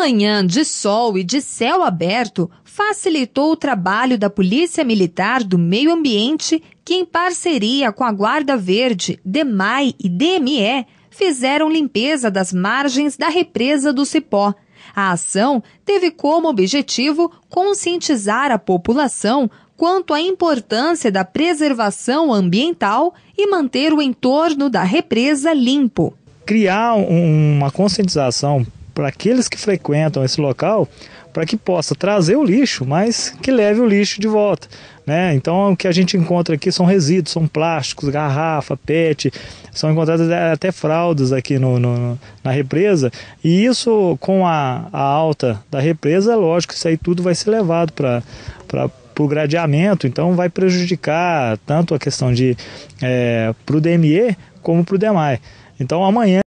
manhã de sol e de céu aberto facilitou o trabalho da Polícia Militar do Meio Ambiente, que, em parceria com a Guarda Verde, DEMAI e DME, fizeram limpeza das margens da represa do Cipó. A ação teve como objetivo conscientizar a população quanto à importância da preservação ambiental e manter o entorno da represa limpo. Criar uma conscientização para aqueles que frequentam esse local, para que possa trazer o lixo, mas que leve o lixo de volta. Né? Então, o que a gente encontra aqui são resíduos, são plásticos, garrafa, PET, são encontradas até fraldas aqui no, no, na represa. E isso, com a, a alta da represa, é lógico, isso aí tudo vai ser levado para o gradeamento, então vai prejudicar tanto a questão de é, eh, para o DME como para o DEMAI. Então, amanhã.